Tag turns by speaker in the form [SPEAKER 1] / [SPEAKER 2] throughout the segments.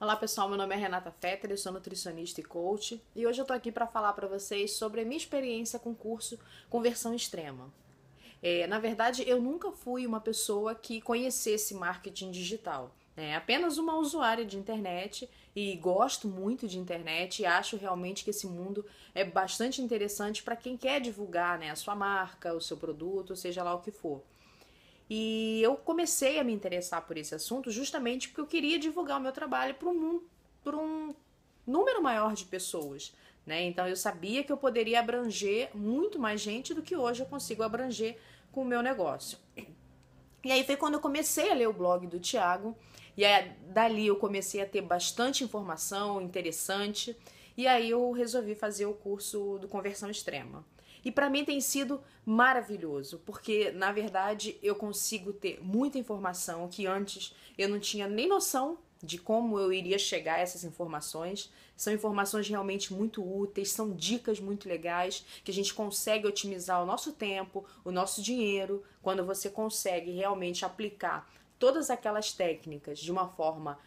[SPEAKER 1] Olá pessoal, meu nome é Renata Fetter, eu sou nutricionista e coach e hoje eu tô aqui para falar para vocês sobre a minha experiência com o curso Conversão Extrema. É, na verdade, eu nunca fui uma pessoa que conhecesse marketing digital. É apenas uma usuária de internet e gosto muito de internet e acho realmente que esse mundo é bastante interessante para quem quer divulgar né, a sua marca, o seu produto, seja lá o que for. E eu comecei a me interessar por esse assunto justamente porque eu queria divulgar o meu trabalho para um, um número maior de pessoas. Né? Então eu sabia que eu poderia abranger muito mais gente do que hoje eu consigo abranger com o meu negócio. E aí foi quando eu comecei a ler o blog do Tiago, e aí, dali eu comecei a ter bastante informação interessante, e aí eu resolvi fazer o curso do Conversão Extrema. E para mim tem sido maravilhoso, porque na verdade eu consigo ter muita informação que antes eu não tinha nem noção de como eu iria chegar a essas informações. São informações realmente muito úteis, são dicas muito legais que a gente consegue otimizar o nosso tempo, o nosso dinheiro, quando você consegue realmente aplicar todas aquelas técnicas de uma forma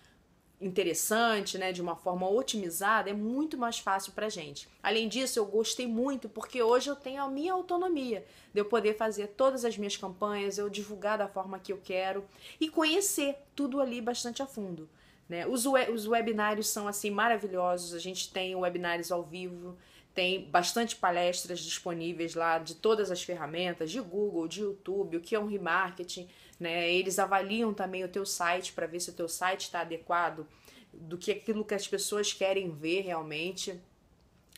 [SPEAKER 1] interessante, né, de uma forma otimizada, é muito mais fácil para gente. Além disso, eu gostei muito porque hoje eu tenho a minha autonomia de eu poder fazer todas as minhas campanhas, eu divulgar da forma que eu quero e conhecer tudo ali bastante a fundo. Né? Os, we os webinários são assim maravilhosos. A gente tem webinários ao vivo tem bastante palestras disponíveis lá de todas as ferramentas, de Google, de YouTube, o que é um remarketing, né? Eles avaliam também o teu site para ver se o teu site está adequado, do que aquilo que as pessoas querem ver realmente.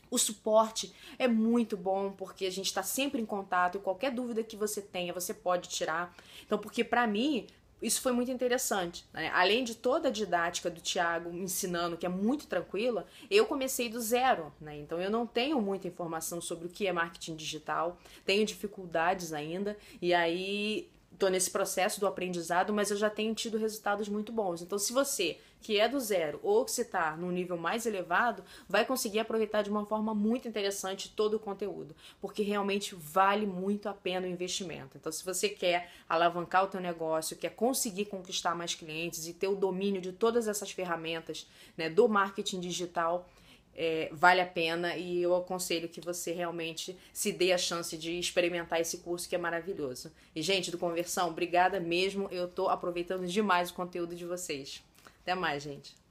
[SPEAKER 1] O suporte é muito bom porque a gente está sempre em contato e qualquer dúvida que você tenha você pode tirar. Então, porque para mim isso foi muito interessante. Né? Além de toda a didática do Tiago ensinando, que é muito tranquila, eu comecei do zero. Né? Então eu não tenho muita informação sobre o que é marketing digital, tenho dificuldades ainda. E aí tô nesse processo do aprendizado, mas eu já tenho tido resultados muito bons. Então, se você que é do zero ou que está num nível mais elevado, vai conseguir aproveitar de uma forma muito interessante todo o conteúdo, porque realmente vale muito a pena o investimento. Então, se você quer alavancar o teu negócio, quer conseguir conquistar mais clientes e ter o domínio de todas essas ferramentas né, do marketing digital, é, vale a pena e eu aconselho que você realmente se dê a chance de experimentar esse curso que é maravilhoso. E, gente, do Conversão, obrigada mesmo. Eu estou aproveitando demais o conteúdo de vocês. Até mais, gente.